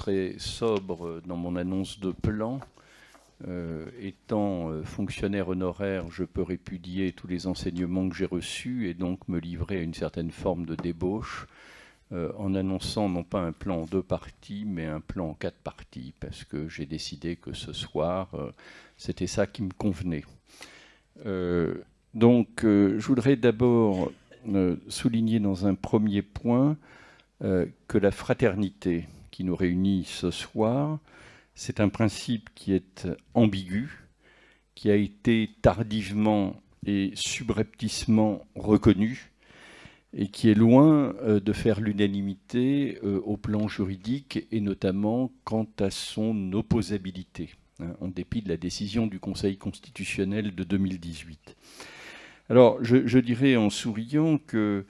serai sobre dans mon annonce de plan. Euh, étant euh, fonctionnaire honoraire, je peux répudier tous les enseignements que j'ai reçus et donc me livrer à une certaine forme de débauche euh, en annonçant non pas un plan en deux parties, mais un plan en quatre parties, parce que j'ai décidé que ce soir, c'était ça qui me convenait. donc, je voudrais d'abord souligner dans un premier point que la fraternité, qui nous réunit ce soir, c'est un principe qui est ambigu, qui a été tardivement et subrepticement reconnu et qui est loin euh, de faire l'unanimité euh, au plan juridique et notamment quant à son opposabilité, hein, en dépit de la décision du Conseil constitutionnel de 2018. Alors je dirais en souriant que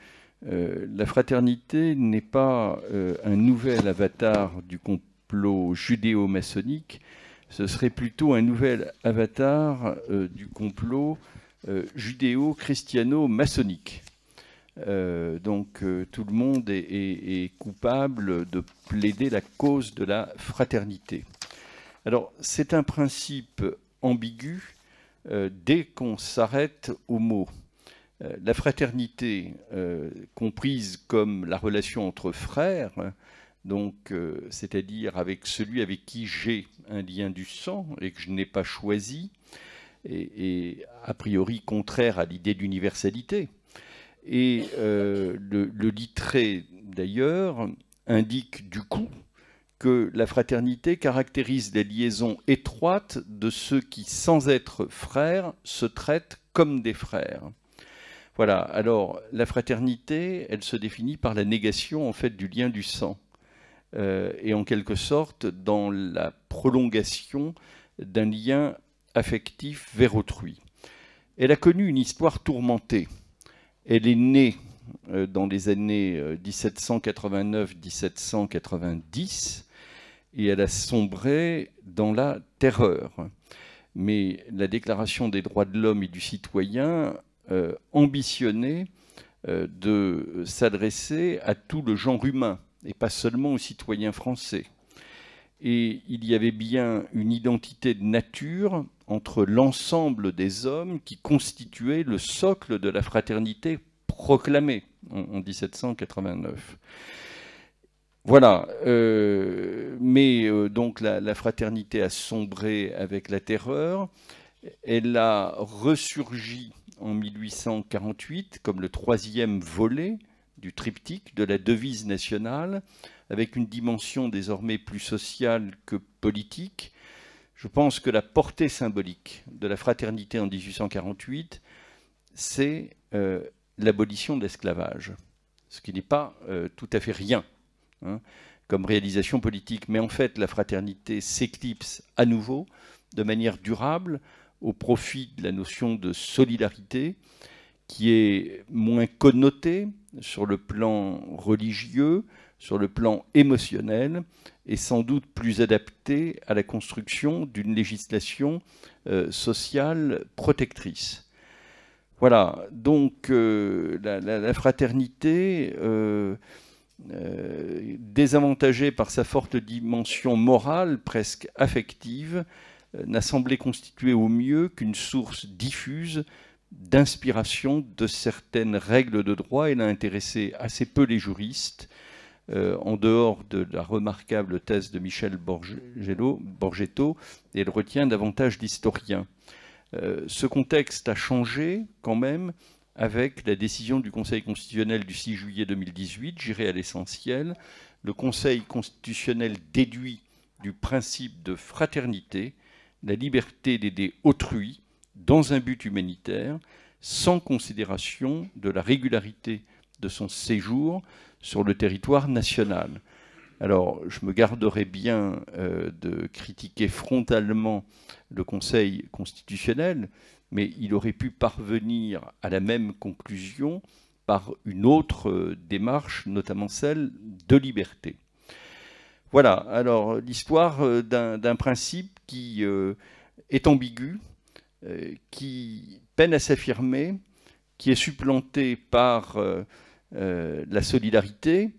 euh, la fraternité n'est pas euh, un nouvel avatar du complot judéo-maçonnique, ce serait plutôt un nouvel avatar euh, du complot judéo-christiano-maçonnique. donc tout le monde est, est, coupable de plaider la cause de la fraternité. Alors c'est un principe ambigu dès qu'on s'arrête au mot. Euh, la fraternité, euh, comprise comme la relation entre frères, donc euh, c'est-à-dire avec celui avec qui j'ai un lien du sang et que je n'ai pas choisi, est a priori contraire à l'idée d'universalité. Et le, le, litré, d'ailleurs, indique du coup que la fraternité caractérise des liaisons étroites de ceux qui, sans être frères, se traitent comme des frères. Voilà, alors la fraternité, elle se définit par la négation en fait du lien du sang. Euh, et en quelque sorte dans la prolongation d'un lien affectif vers autrui. Elle a connu une histoire tourmentée. Elle est née euh, dans les années 1789-1790 euh, et elle a sombré dans la terreur. Mais la Déclaration des droits de l'homme et du citoyen euh, ambitionné euh, de s'adresser à tout le genre humain et pas seulement aux citoyens français. Et il y avait bien une identité de nature entre l'ensemble des hommes qui constituait le socle de la fraternité proclamée en, 1789. Voilà, euh, mais donc la, la, fraternité a sombré avec la terreur, elle a ressurgi en 1848 comme le troisième volet du triptyque de la devise nationale, avec une dimension désormais plus sociale que politique. Je pense que la portée symbolique de la fraternité en 1848, c'est euh, l'abolition de l'esclavage, ce qui n'est pas euh, tout à fait rien hein, comme réalisation politique. Mais en fait, la fraternité s'éclipse à nouveau de manière durable au profit de la notion de solidarité qui est moins connotée sur le plan religieux, sur le plan émotionnel, et sans doute plus adaptée à la construction d'une législation euh, sociale protectrice. Voilà, donc euh, la, fraternité, euh, désavantagée par sa forte dimension morale, presque affective, euh, n'a semblé constituer au mieux qu'une source diffuse d'inspiration de certaines règles de droit. Elle a intéressé assez peu les juristes, euh, en dehors de la remarquable thèse de Michel Borgello, Borgetto, et elle retient davantage d'historiens. Euh, ce contexte a changé quand même avec la décision du Conseil constitutionnel du 6 juillet 2018, j'irai à l'essentiel, le Conseil constitutionnel déduit du principe de fraternité la liberté d'aider autrui dans un but humanitaire, sans considération de la régularité de son séjour sur le territoire national. Alors, je me garderai bien euh, de critiquer frontalement le Conseil constitutionnel, mais il aurait pu parvenir à la même conclusion par une autre euh, démarche, notamment celle de liberté. Voilà, alors l'histoire euh, d'un principe qui euh, est ambigu, euh, qui peine à s'affirmer, qui est supplanté par euh, la solidarité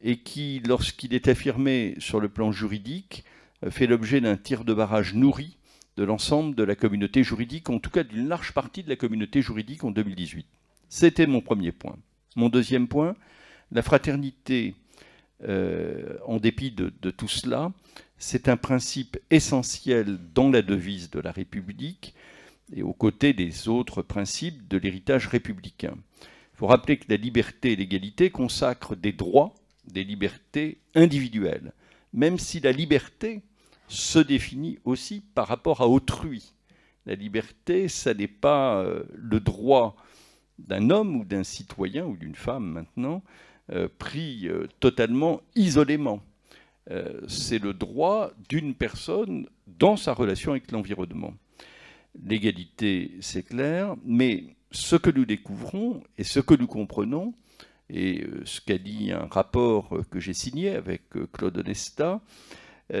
et qui, lorsqu'il est affirmé sur le plan juridique, fait l'objet d'un tir de barrage nourri de l'ensemble de la communauté juridique, en tout cas d'une large partie de la communauté juridique en 2018. C'était mon premier point. Mon deuxième point, la fraternité, en dépit de tout cela, c'est un principe essentiel dans la devise de la République et aux côtés des autres principes de l'héritage républicain. Il faut rappeler que la liberté et l'égalité consacrent des droits, des libertés individuelles, même si la liberté se définit aussi par rapport à autrui. La liberté, ça n'est pas euh, le droit d'un homme ou d'un citoyen ou d'une femme maintenant, euh, pris euh, totalement isolément. Euh, c'est le droit d'une personne dans sa relation avec l'environnement. L'égalité, c'est clair, mais ce que nous découvrons et ce que nous comprenons, et euh, ce qu'a dit un rapport euh, que j'ai signé avec Claude Onesta,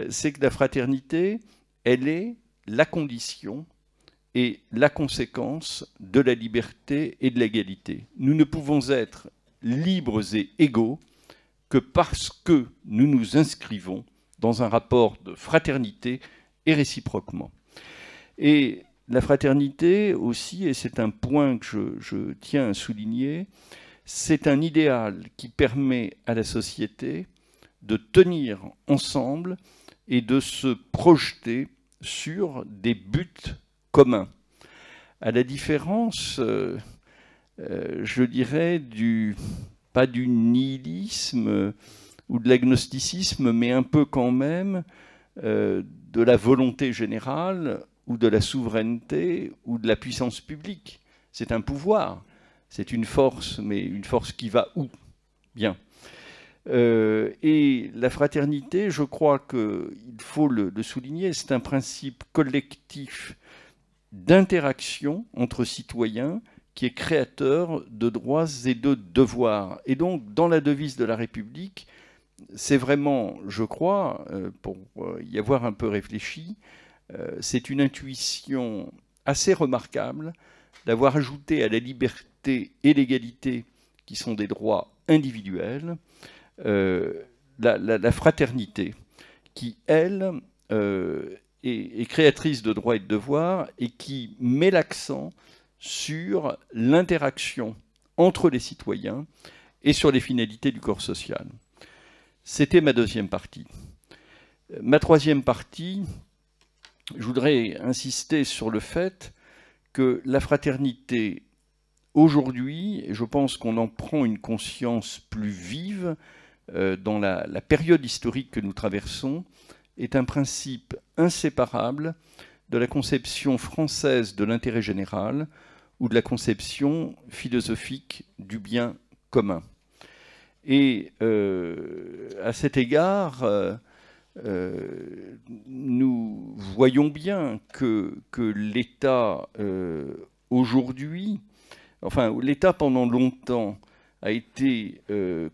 c'est que la fraternité, elle est la condition et la conséquence de la liberté et de l'égalité. Nous ne pouvons être libres et égaux que parce que nous nous inscrivons dans un rapport de fraternité et réciproquement. Et la fraternité aussi, et c'est un point que je, tiens à souligner, c'est un idéal qui permet à la société de tenir ensemble et de se projeter sur des buts communs. À la différence, euh, euh, je dirais, du, pas du nihilisme euh, ou de l'agnosticisme, mais un peu quand même euh, de la volonté générale ou de la souveraineté ou de la puissance publique. C'est un pouvoir, c'est une force, mais une force qui va où Bien. Euh, et la fraternité, je crois qu'il faut le, le souligner, c'est un principe collectif d'interaction entre citoyens qui est créateur de droits et de devoirs. Et donc, dans la devise de la République, c'est vraiment, je crois, euh, pour euh, y avoir un peu réfléchi, euh, c'est une intuition assez remarquable d'avoir ajouté à la liberté et l'égalité, qui sont des droits individuels, la, fraternité, qui, elle, est, est, créatrice de droits et de devoirs et qui met l'accent sur l'interaction entre les citoyens et sur les finalités du corps social. C'était ma deuxième partie. Ma troisième partie, je voudrais insister sur le fait que la fraternité, aujourd'hui, je pense qu'on en prend une conscience plus vive euh, dans la, période historique que nous traversons, est un principe inséparable de la conception française de l'intérêt général ou de la conception philosophique du bien commun. Et euh, à cet égard, euh, euh, nous voyons bien que l'État aujourd'hui, enfin l'État pendant longtemps, a été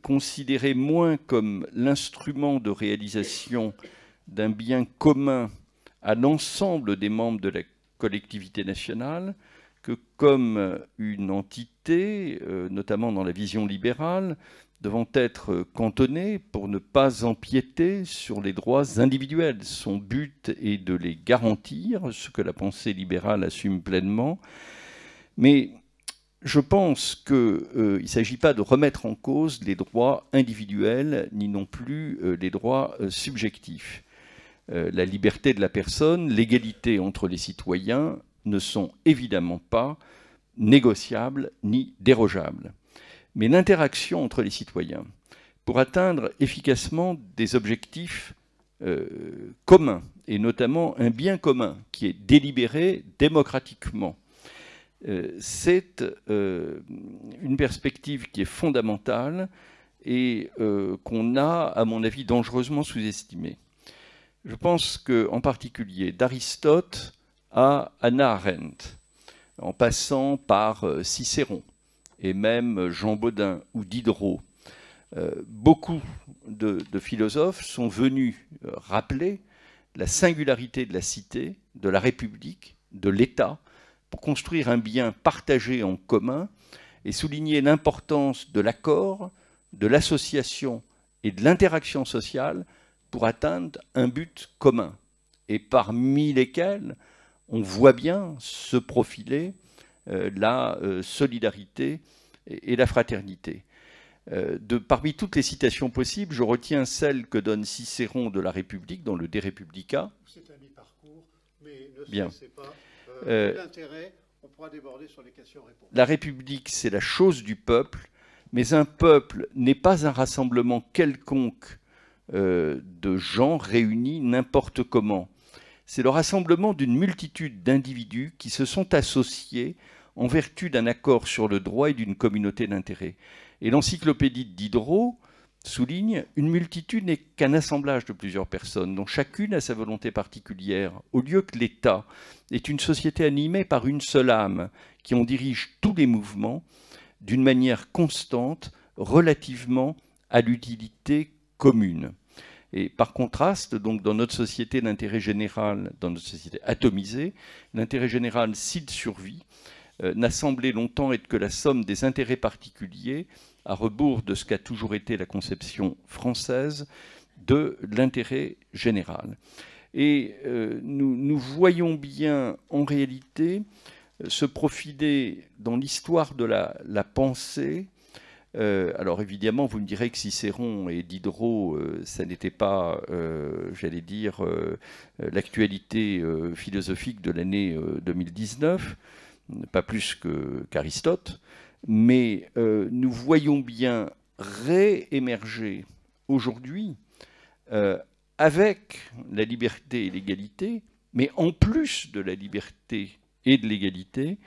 considéré moins comme l'instrument de réalisation d'un bien commun à l'ensemble des membres de la collectivité nationale que comme une entité, euh, notamment dans la vision libérale, devant être cantonnée pour ne pas empiéter sur les droits individuels. Son but est de les garantir, ce que la pensée libérale assume pleinement. Mais je pense qu'il euh, ne s'agit pas de remettre en cause les droits individuels, ni non plus euh, les droits subjectifs. Euh, la liberté de la personne, l'égalité entre les citoyens ne sont évidemment pas négociables ni dérogeables. Mais l'interaction entre les citoyens, pour atteindre efficacement des objectifs euh, communs, et notamment un bien commun qui est délibéré démocratiquement, euh, c'est une perspective qui est fondamentale et qu'on a, à mon avis, dangereusement sous-estimée je pense que, en particulier d'Aristote à Anna Arendt, en passant par euh, Cicéron et même Jean Baudin ou Diderot, euh, beaucoup de philosophes sont venus euh, rappeler la singularité de la cité, de la République, de l'État, pour construire un bien partagé en commun et souligner l'importance de l'accord, de l'association et de l'interaction sociale pour atteindre un but commun, et parmi lesquels on voit bien se profiler euh, la euh, solidarité et, la fraternité. Euh, parmi toutes les citations possibles, je retiens celle que donne Cicéron de la République dans le De Republica. C'est un parcours mais ne bien. pas on pourra déborder sur les questions La République, c'est la chose du peuple, mais un peuple n'est pas un rassemblement quelconque euh, de gens réunis n'importe comment. C'est le rassemblement d'une multitude d'individus qui se sont associés en vertu d'un accord sur le droit et d'une communauté d'intérêts. Et l'encyclopédie de Diderot souligne Une multitude n'est qu'un assemblage de plusieurs personnes, dont chacune a sa volonté particulière, au lieu que l'État est une société animée par une seule âme, qui en dirige tous les mouvements d'une manière constante, relativement à l'utilité commune. Et par contraste, donc dans notre société d'intérêt général, dans notre société atomisée, l'intérêt général, s'il survit, euh, n'a semblé longtemps être que la somme des intérêts particuliers, à rebours de ce qu'a toujours été la conception française de l'intérêt général. Et euh, nous, voyons bien en réalité euh, se profiler dans l'histoire de la pensée euh, alors évidemment, vous me direz que Cicéron et Diderot, euh, ça n'était pas, euh, j'allais dire, l'actualité philosophique de l'année 2019, pas plus qu'Aristote, mais nous voyons bien réémerger aujourd'hui, avec la liberté et l'égalité, mais en plus de la liberté et de l'égalité,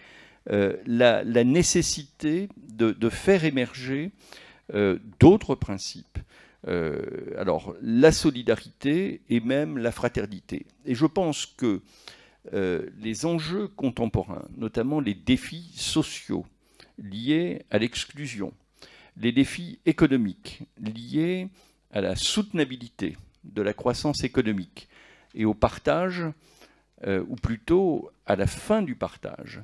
euh, la, nécessité de, faire émerger euh, d'autres principes. Euh, alors, la solidarité et même la fraternité. Et je pense que les enjeux contemporains, notamment les défis sociaux liés à l'exclusion, les défis économiques liés à la soutenabilité de la croissance économique et au partage, ou plutôt à la fin du partage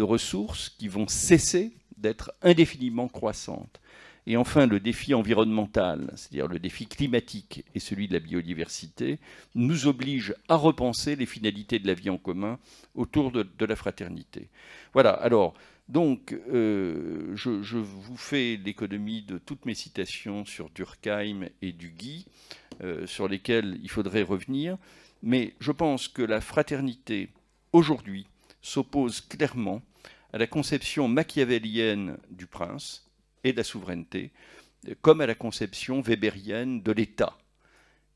de ressources qui vont cesser d'être indéfiniment croissantes. Et enfin, le défi environnemental, c'est-à-dire le défi climatique et celui de la biodiversité, nous oblige à repenser les finalités de la vie en commun autour de, la fraternité. Voilà, alors, donc, euh, je, vous fais l'économie de toutes mes citations sur Durkheim et du Guy, euh, sur lesquelles il faudrait revenir, mais je pense que la fraternité, aujourd'hui, s'oppose clairement à la conception machiavélienne du prince et de la souveraineté, comme à la conception weberienne de l'État,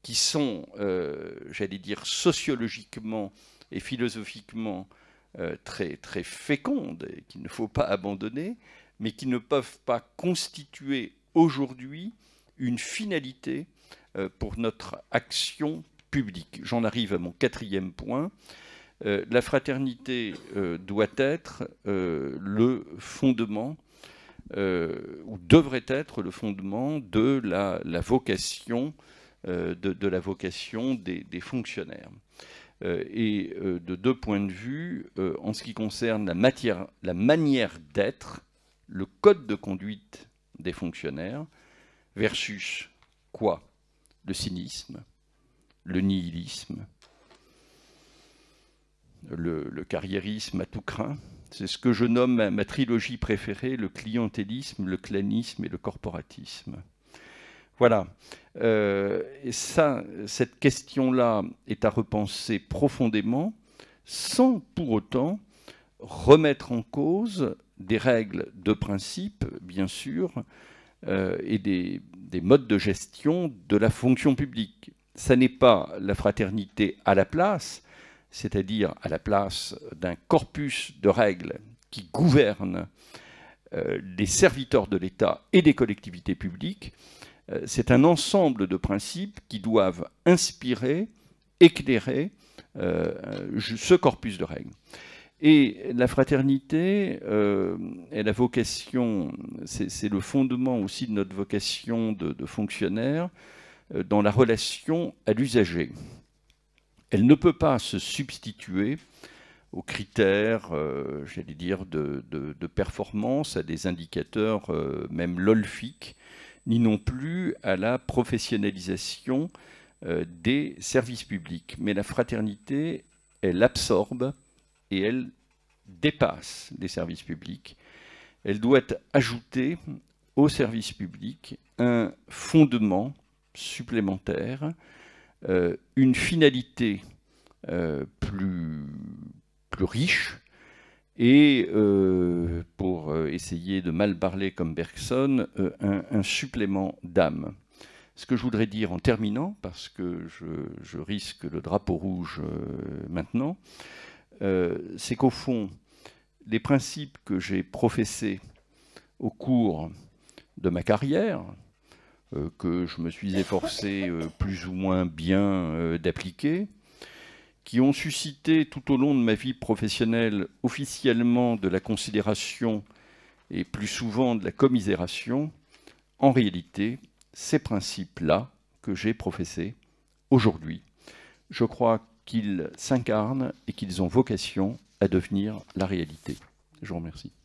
qui sont, euh, j'allais dire, sociologiquement et philosophiquement euh, très, très fécondes et qu'il ne faut pas abandonner, mais qui ne peuvent pas constituer aujourd'hui une finalité euh, pour notre action publique. J'en arrive à mon quatrième point. Euh, la fraternité euh, doit être euh, le fondement, ou devrait être le fondement de la, vocation, de, la vocation des, fonctionnaires. et de deux points de vue, en ce qui concerne la, la manière d'être, le code de conduite des fonctionnaires, versus quoi Le cynisme, le nihilisme, le, carriérisme à tout craint. C'est ce que je nomme ma, trilogie préférée, le clientélisme, le clanisme et le corporatisme. Voilà. Euh, et ça, cette question-là est à repenser profondément, sans pour autant remettre en cause des règles de principe, bien sûr, euh, et des, des modes de gestion de la fonction publique. Ça n'est pas la fraternité à la place, c'est-à-dire à la place d'un corpus de règles qui gouverne les euh, serviteurs de l'État et des collectivités publiques, euh, c'est un ensemble de principes qui doivent inspirer, éclairer euh, ce corpus de règles. Et la fraternité, est la vocation, c'est le fondement aussi de notre vocation de, de fonctionnaire dans la relation à l'usager elle ne peut pas se substituer aux critères, euh, j'allais dire, de, performance, à des indicateurs euh, même lolfiques, ni non plus à la professionnalisation euh, des services publics. Mais la fraternité, elle absorbe et elle dépasse les services publics. Elle doit ajouter aux services publics un fondement supplémentaire euh, une finalité euh, plus, plus riche, et euh, pour essayer de mal parler comme Bergson, un, supplément d'âme. Ce que je voudrais dire en terminant, parce que je, risque le drapeau rouge maintenant, c'est qu'au fond, les principes que j'ai professés au cours de ma carrière, euh, que je me suis efforcé euh, plus ou moins bien euh, d'appliquer, qui ont suscité tout au long de ma vie professionnelle officiellement de la considération et plus souvent de la commisération, en réalité, ces principes-là que j'ai professés aujourd'hui, je crois qu'ils s'incarnent et qu'ils ont vocation à devenir la réalité. Je vous remercie.